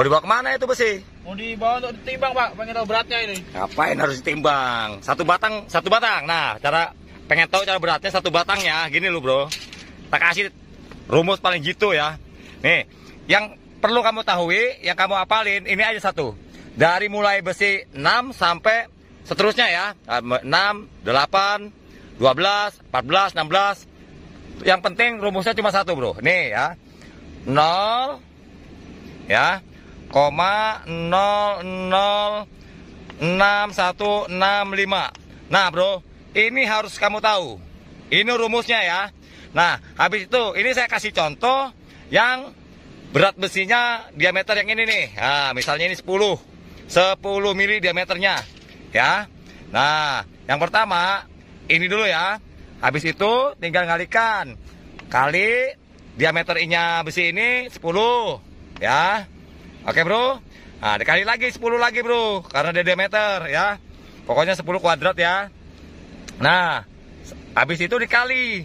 Mau dibawa kemana itu besi? Mau dibawa untuk ditimbang pak, pengen tahu beratnya ini. Ngapain harus ditimbang? Satu batang, satu batang. Nah, cara pengen tahu cara beratnya satu batang ya, gini lu bro. Tak kasih rumus paling jitu ya. Nih, yang perlu kamu tahui, yang kamu apalin, ini aja satu. Dari mulai besi 6 sampai seterusnya ya. 6, 8, 12, 14, 16. Yang penting rumusnya cuma satu bro. Nih ya. 0, ya 0,006165. Nah, Bro, ini harus kamu tahu. Ini rumusnya ya. Nah, habis itu ini saya kasih contoh yang berat besinya diameter yang ini nih. Nah, misalnya ini 10. 10 mili diameternya. Ya. Nah, yang pertama ini dulu ya. Habis itu tinggal ngalikan kali diameter inya besi ini 10 ya. Oke bro Nah dikali lagi 10 lagi bro Karena dia diameter ya Pokoknya 10 kuadrat ya Nah Habis itu dikali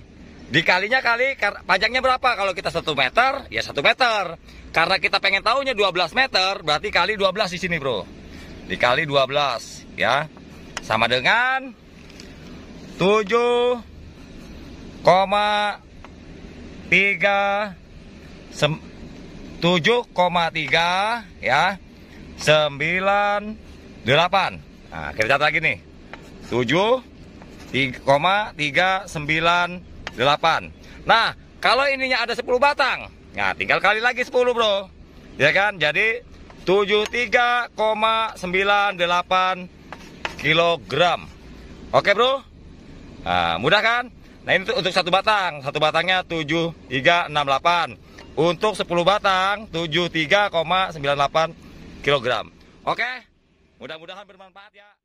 Dikalinya kali panjangnya berapa Kalau kita 1 meter ya 1 meter Karena kita pengen tahunya 12 meter Berarti kali 12 di sini bro Dikali 12 ya Sama dengan 7 3 7,3 ya 98 nah kita catat lagi nih 7,398 nah kalau ininya ada 10 batang nah tinggal kali lagi 10 bro ya kan jadi 73,98 kilogram oke bro nah, mudah kan nah ini untuk satu batang satu batangnya 7368 untuk 10 batang 73,98 kg. Oke, mudah-mudahan bermanfaat ya.